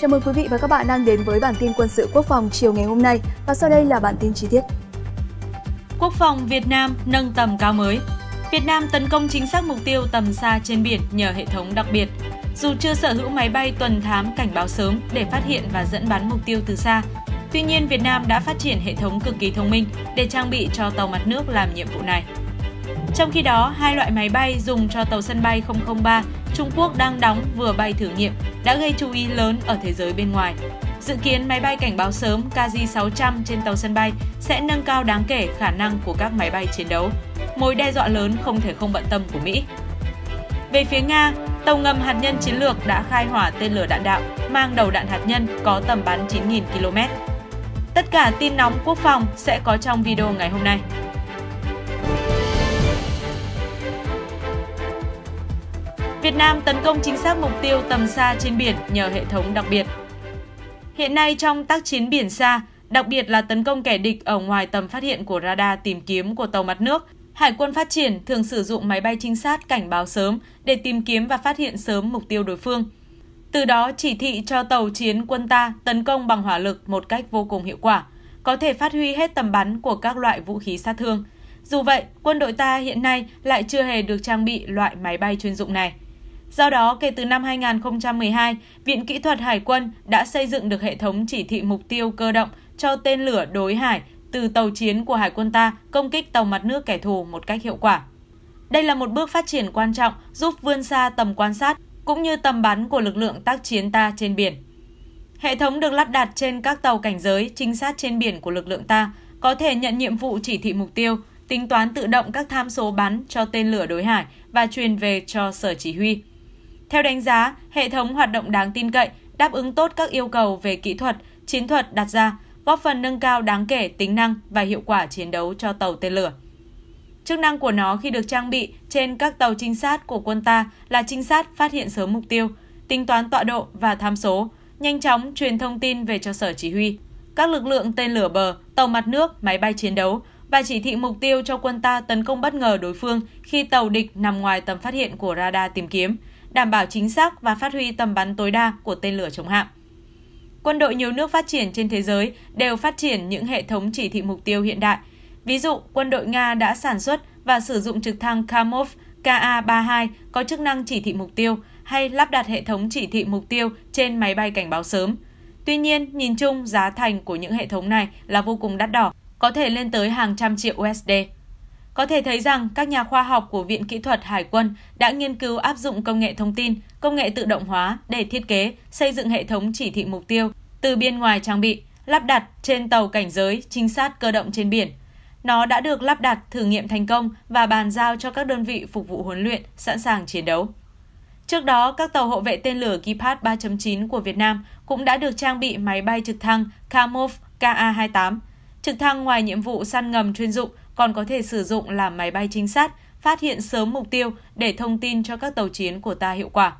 Chào mừng quý vị và các bạn đang đến với bản tin quân sự quốc phòng chiều ngày hôm nay và sau đây là bản tin chi tiết. Quốc phòng Việt Nam nâng tầm cao mới. Việt Nam tấn công chính xác mục tiêu tầm xa trên biển nhờ hệ thống đặc biệt. Dù chưa sở hữu máy bay tuần thám cảnh báo sớm để phát hiện và dẫn bắn mục tiêu từ xa, tuy nhiên Việt Nam đã phát triển hệ thống cực kỳ thông minh để trang bị cho tàu mặt nước làm nhiệm vụ này. Trong khi đó, hai loại máy bay dùng cho tàu sân bay 003 Trung Quốc đang đóng vừa bay thử nghiệm đã gây chú ý lớn ở thế giới bên ngoài. Dự kiến máy bay cảnh báo sớm KZ-600 trên tàu sân bay sẽ nâng cao đáng kể khả năng của các máy bay chiến đấu, mối đe dọa lớn không thể không bận tâm của Mỹ. Về phía Nga, tàu ngầm hạt nhân chiến lược đã khai hỏa tên lửa đạn đạo mang đầu đạn hạt nhân có tầm bắn 9.000 km. Tất cả tin nóng quốc phòng sẽ có trong video ngày hôm nay. Việt Nam tấn công chính xác mục tiêu tầm xa trên biển nhờ hệ thống đặc biệt. Hiện nay trong tác chiến biển xa, đặc biệt là tấn công kẻ địch ở ngoài tầm phát hiện của radar tìm kiếm của tàu mặt nước, Hải quân phát triển thường sử dụng máy bay trinh sát cảnh báo sớm để tìm kiếm và phát hiện sớm mục tiêu đối phương. Từ đó chỉ thị cho tàu chiến quân ta tấn công bằng hỏa lực một cách vô cùng hiệu quả, có thể phát huy hết tầm bắn của các loại vũ khí sát thương. Dù vậy, quân đội ta hiện nay lại chưa hề được trang bị loại máy bay chuyên dụng này. Do đó, kể từ năm 2012, Viện Kỹ thuật Hải quân đã xây dựng được hệ thống chỉ thị mục tiêu cơ động cho tên lửa đối hải từ tàu chiến của Hải quân ta công kích tàu mặt nước kẻ thù một cách hiệu quả. Đây là một bước phát triển quan trọng giúp vươn xa tầm quan sát cũng như tầm bắn của lực lượng tác chiến ta trên biển. Hệ thống được lắp đặt trên các tàu cảnh giới trinh sát trên biển của lực lượng ta có thể nhận nhiệm vụ chỉ thị mục tiêu, tính toán tự động các tham số bắn cho tên lửa đối hải và truyền về cho sở chỉ huy. Theo đánh giá, hệ thống hoạt động đáng tin cậy, đáp ứng tốt các yêu cầu về kỹ thuật, chiến thuật đặt ra, góp phần nâng cao đáng kể tính năng và hiệu quả chiến đấu cho tàu tên lửa. Chức năng của nó khi được trang bị trên các tàu trinh sát của quân ta là trinh sát phát hiện sớm mục tiêu, tính toán tọa độ và tham số, nhanh chóng truyền thông tin về cho sở chỉ huy. Các lực lượng tên lửa bờ, tàu mặt nước, máy bay chiến đấu và chỉ thị mục tiêu cho quân ta tấn công bất ngờ đối phương khi tàu địch nằm ngoài tầm phát hiện của radar tìm kiếm đảm bảo chính xác và phát huy tầm bắn tối đa của tên lửa chống hạm. Quân đội nhiều nước phát triển trên thế giới đều phát triển những hệ thống chỉ thị mục tiêu hiện đại. Ví dụ, quân đội Nga đã sản xuất và sử dụng trực thăng Kamov Ka-32 có chức năng chỉ thị mục tiêu hay lắp đặt hệ thống chỉ thị mục tiêu trên máy bay cảnh báo sớm. Tuy nhiên, nhìn chung giá thành của những hệ thống này là vô cùng đắt đỏ, có thể lên tới hàng trăm triệu USD. Có thể thấy rằng các nhà khoa học của Viện Kỹ thuật Hải quân đã nghiên cứu áp dụng công nghệ thông tin, công nghệ tự động hóa để thiết kế, xây dựng hệ thống chỉ thị mục tiêu từ bên ngoài trang bị, lắp đặt trên tàu cảnh giới trinh sát cơ động trên biển. Nó đã được lắp đặt thử nghiệm thành công và bàn giao cho các đơn vị phục vụ huấn luyện sẵn sàng chiến đấu. Trước đó, các tàu hộ vệ tên lửa Gepard 3.9 của Việt Nam cũng đã được trang bị máy bay trực thăng Kamov KA-28. Trực thăng ngoài nhiệm vụ săn ngầm chuyên dụng còn có thể sử dụng làm máy bay trinh sát, phát hiện sớm mục tiêu để thông tin cho các tàu chiến của ta hiệu quả.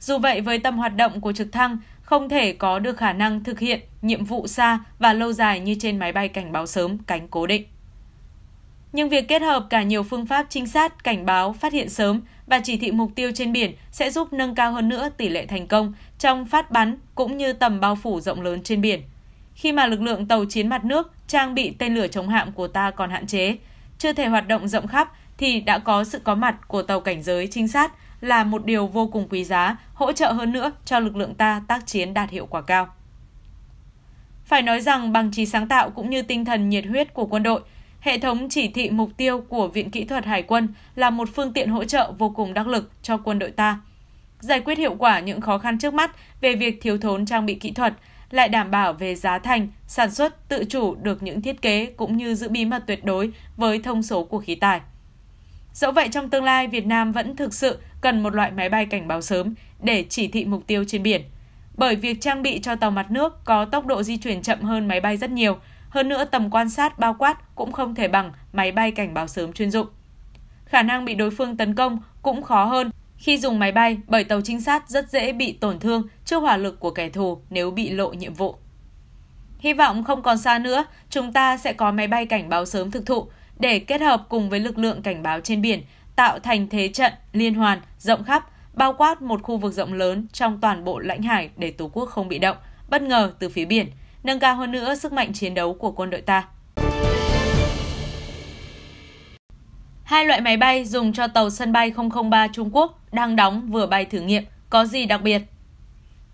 Dù vậy, với tầm hoạt động của trực thăng, không thể có được khả năng thực hiện nhiệm vụ xa và lâu dài như trên máy bay cảnh báo sớm cánh cố định. Nhưng việc kết hợp cả nhiều phương pháp trinh sát, cảnh báo, phát hiện sớm và chỉ thị mục tiêu trên biển sẽ giúp nâng cao hơn nữa tỷ lệ thành công trong phát bắn cũng như tầm bao phủ rộng lớn trên biển – khi mà lực lượng tàu chiến mặt nước trang bị tên lửa chống hạm của ta còn hạn chế, chưa thể hoạt động rộng khắp thì đã có sự có mặt của tàu cảnh giới trinh sát là một điều vô cùng quý giá, hỗ trợ hơn nữa cho lực lượng ta tác chiến đạt hiệu quả cao. Phải nói rằng bằng trí sáng tạo cũng như tinh thần nhiệt huyết của quân đội, hệ thống chỉ thị mục tiêu của Viện Kỹ thuật Hải quân là một phương tiện hỗ trợ vô cùng đắc lực cho quân đội ta. Giải quyết hiệu quả những khó khăn trước mắt về việc thiếu thốn trang bị kỹ thuật lại đảm bảo về giá thành, sản xuất, tự chủ được những thiết kế cũng như giữ bí mật tuyệt đối với thông số của khí tài. Dẫu vậy trong tương lai, Việt Nam vẫn thực sự cần một loại máy bay cảnh báo sớm để chỉ thị mục tiêu trên biển. Bởi việc trang bị cho tàu mặt nước có tốc độ di chuyển chậm hơn máy bay rất nhiều, hơn nữa tầm quan sát bao quát cũng không thể bằng máy bay cảnh báo sớm chuyên dụng. Khả năng bị đối phương tấn công cũng khó hơn khi dùng máy bay, bởi tàu trinh sát rất dễ bị tổn thương trước hỏa lực của kẻ thù nếu bị lộ nhiệm vụ. Hy vọng không còn xa nữa, chúng ta sẽ có máy bay cảnh báo sớm thực thụ để kết hợp cùng với lực lượng cảnh báo trên biển, tạo thành thế trận liên hoàn rộng khắp, bao quát một khu vực rộng lớn trong toàn bộ lãnh hải để Tổ quốc không bị động, bất ngờ từ phía biển, nâng cao hơn nữa sức mạnh chiến đấu của quân đội ta. Hai loại máy bay dùng cho tàu sân bay 003 Trung Quốc đang đóng vừa bay thử nghiệm, có gì đặc biệt?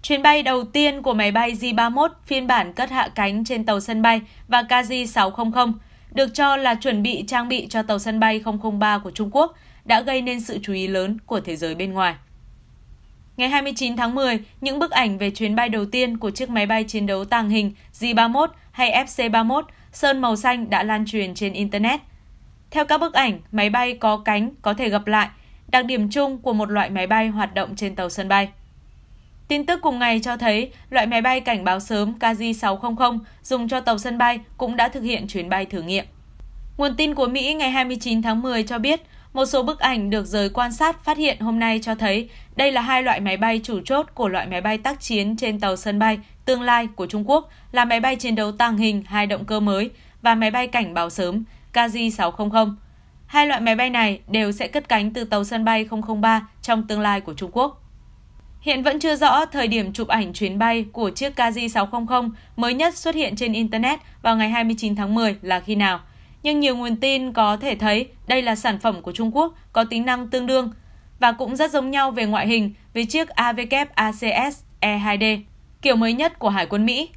Chuyến bay đầu tiên của máy bay J-31 phiên bản cất hạ cánh trên tàu sân bay và Wakazi-600 được cho là chuẩn bị trang bị cho tàu sân bay 003 của Trung Quốc đã gây nên sự chú ý lớn của thế giới bên ngoài. Ngày 29 tháng 10, những bức ảnh về chuyến bay đầu tiên của chiếc máy bay chiến đấu tàng hình J-31 hay FC-31 sơn màu xanh đã lan truyền trên Internet. Theo các bức ảnh, máy bay có cánh có thể gặp lại – đặc điểm chung của một loại máy bay hoạt động trên tàu sân bay. Tin tức cùng ngày cho thấy loại máy bay cảnh báo sớm KZ-600 dùng cho tàu sân bay cũng đã thực hiện chuyến bay thử nghiệm. Nguồn tin của Mỹ ngày 29 tháng 10 cho biết một số bức ảnh được giới quan sát phát hiện hôm nay cho thấy đây là hai loại máy bay chủ chốt của loại máy bay tác chiến trên tàu sân bay tương lai của Trung Quốc là máy bay chiến đấu tàng hình hai động cơ mới và máy bay cảnh báo sớm KZ-600. Hai loại máy bay này đều sẽ cất cánh từ tàu sân bay 003 trong tương lai của Trung Quốc. Hiện vẫn chưa rõ thời điểm chụp ảnh chuyến bay của chiếc KZ-600 mới nhất xuất hiện trên Internet vào ngày 29 tháng 10 là khi nào. Nhưng nhiều nguồn tin có thể thấy đây là sản phẩm của Trung Quốc có tính năng tương đương và cũng rất giống nhau về ngoại hình với chiếc AWACS E2D, kiểu mới nhất của Hải quân Mỹ.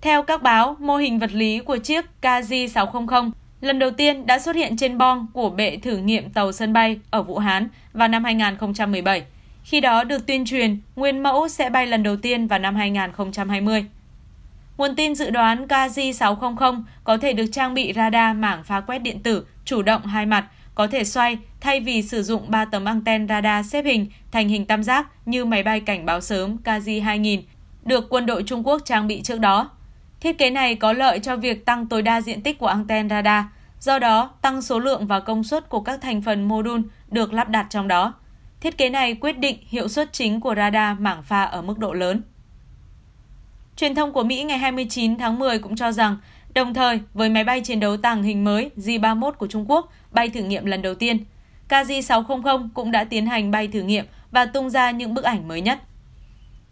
Theo các báo, mô hình vật lý của chiếc KZ-600 lần đầu tiên đã xuất hiện trên bong của bệ thử nghiệm tàu sân bay ở Vũ Hán vào năm 2017. Khi đó được tuyên truyền, nguyên mẫu sẽ bay lần đầu tiên vào năm 2020. Nguồn tin dự đoán KZ-600 có thể được trang bị radar mảng phá quét điện tử chủ động hai mặt, có thể xoay thay vì sử dụng 3 tấm anten radar xếp hình thành hình tam giác như máy bay cảnh báo sớm KZ-2000 được quân đội Trung Quốc trang bị trước đó. Thiết kế này có lợi cho việc tăng tối đa diện tích của anten radar, do đó tăng số lượng và công suất của các thành phần module được lắp đặt trong đó. Thiết kế này quyết định hiệu suất chính của radar mảng pha ở mức độ lớn. Truyền thông của Mỹ ngày 29 tháng 10 cũng cho rằng, đồng thời với máy bay chiến đấu tàng hình mới J-31 của Trung Quốc bay thử nghiệm lần đầu tiên, KZ-600 cũng đã tiến hành bay thử nghiệm và tung ra những bức ảnh mới nhất.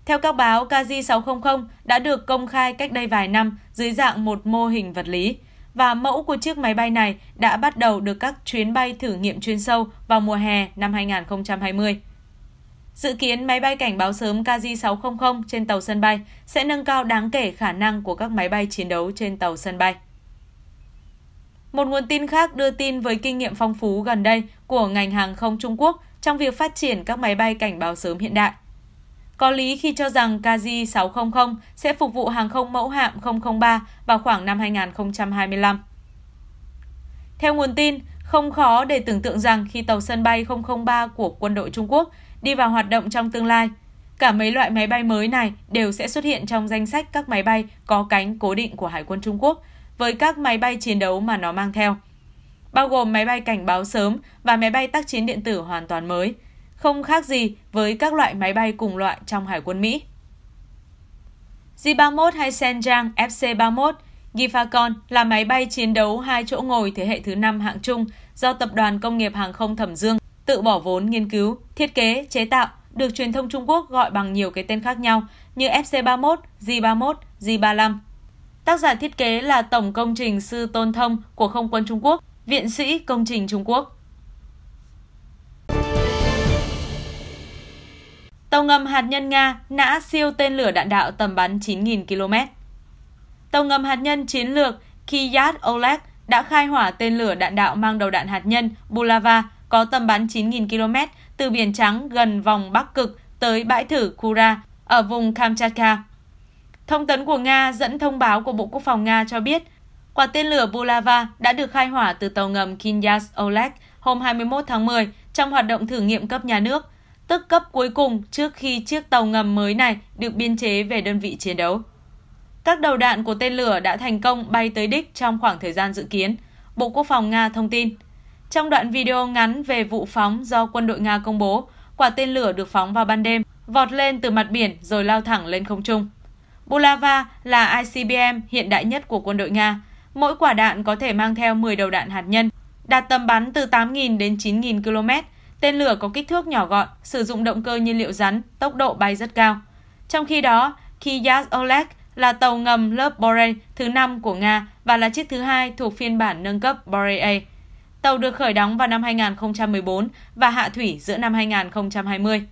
Theo các báo, KZ600 đã được công khai cách đây vài năm dưới dạng một mô hình vật lý và mẫu của chiếc máy bay này đã bắt đầu được các chuyến bay thử nghiệm chuyên sâu vào mùa hè năm 2020. Dự kiến máy bay cảnh báo sớm KZ-600 trên tàu sân bay sẽ nâng cao đáng kể khả năng của các máy bay chiến đấu trên tàu sân bay. Một nguồn tin khác đưa tin với kinh nghiệm phong phú gần đây của ngành hàng không Trung Quốc trong việc phát triển các máy bay cảnh báo sớm hiện đại. Có lý khi cho rằng KZ600 sẽ phục vụ hàng không mẫu hạm 003 vào khoảng năm 2025. Theo nguồn tin, không khó để tưởng tượng rằng khi tàu sân bay 003 của quân đội Trung Quốc đi vào hoạt động trong tương lai, cả mấy loại máy bay mới này đều sẽ xuất hiện trong danh sách các máy bay có cánh cố định của Hải quân Trung Quốc với các máy bay chiến đấu mà nó mang theo, bao gồm máy bay cảnh báo sớm và máy bay tác chiến điện tử hoàn toàn mới – không khác gì với các loại máy bay cùng loại trong Hải quân Mỹ. J-31 hay Senjang FC-31 Gifacon là máy bay chiến đấu hai chỗ ngồi thế hệ thứ 5 hạng trung do Tập đoàn Công nghiệp Hàng không Thẩm Dương tự bỏ vốn nghiên cứu, thiết kế, chế tạo, được truyền thông Trung Quốc gọi bằng nhiều cái tên khác nhau như FC-31, J-31, J-35. Tác giả thiết kế là Tổng Công trình Sư Tôn Thông của Không quân Trung Quốc, Viện sĩ Công trình Trung Quốc. Tàu ngầm hạt nhân Nga nã siêu tên lửa đạn đạo tầm bắn 9.000 km. Tàu ngầm hạt nhân chiến lược Kiyat Oleg đã khai hỏa tên lửa đạn đạo mang đầu đạn hạt nhân Bulava có tầm bắn 9.000 km từ Biển Trắng gần vòng Bắc Cực tới bãi thử Kura ở vùng Kamchatka. Thông tấn của Nga dẫn thông báo của Bộ Quốc phòng Nga cho biết quả tên lửa Bulava đã được khai hỏa từ tàu ngầm Kinyas Oleg hôm 21 tháng 10 trong hoạt động thử nghiệm cấp nhà nước tức cấp cuối cùng trước khi chiếc tàu ngầm mới này được biên chế về đơn vị chiến đấu. Các đầu đạn của tên lửa đã thành công bay tới đích trong khoảng thời gian dự kiến, Bộ Quốc phòng Nga thông tin. Trong đoạn video ngắn về vụ phóng do quân đội Nga công bố, quả tên lửa được phóng vào ban đêm, vọt lên từ mặt biển rồi lao thẳng lên không trung. Bulava là ICBM hiện đại nhất của quân đội Nga. Mỗi quả đạn có thể mang theo 10 đầu đạn hạt nhân, đạt tầm bắn từ 8.000 đến 9.000 km, Tên lửa có kích thước nhỏ gọn, sử dụng động cơ nhiên liệu rắn, tốc độ bay rất cao. Trong khi đó, Kiyaz Oleg là tàu ngầm lớp Borel thứ 5 của Nga và là chiếc thứ hai thuộc phiên bản nâng cấp Borel A. Tàu được khởi đóng vào năm 2014 và hạ thủy giữa năm 2020.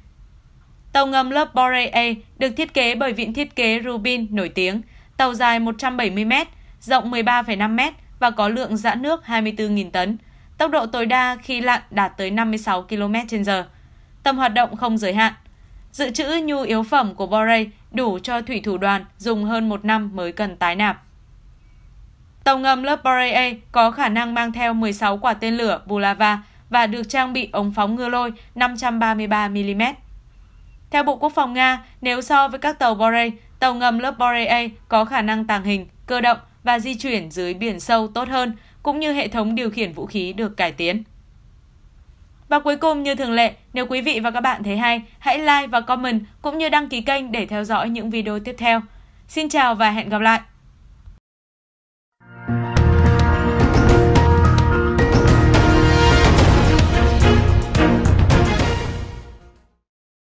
Tàu ngầm lớp Borel A được thiết kế bởi viện thiết kế Rubin nổi tiếng. Tàu dài 170 m, rộng 13,5 m và có lượng giãn nước 24.000 tấn tốc độ tối đa khi lặn đạt tới 56 km/h. Tầm hoạt động không giới hạn. Dự trữ nhu yếu phẩm của Borei đủ cho thủy thủ đoàn dùng hơn một năm mới cần tái nạp. Tàu ngầm lớp Borei A có khả năng mang theo 16 quả tên lửa Bulava và được trang bị ống phóng ngư lôi 533mm. Theo Bộ Quốc phòng Nga, nếu so với các tàu Borei, tàu ngầm lớp Borei A có khả năng tàng hình, cơ động và di chuyển dưới biển sâu tốt hơn cũng như hệ thống điều khiển vũ khí được cải tiến. Và cuối cùng như thường lệ, nếu quý vị và các bạn thấy hay, hãy like và comment cũng như đăng ký kênh để theo dõi những video tiếp theo. Xin chào và hẹn gặp lại!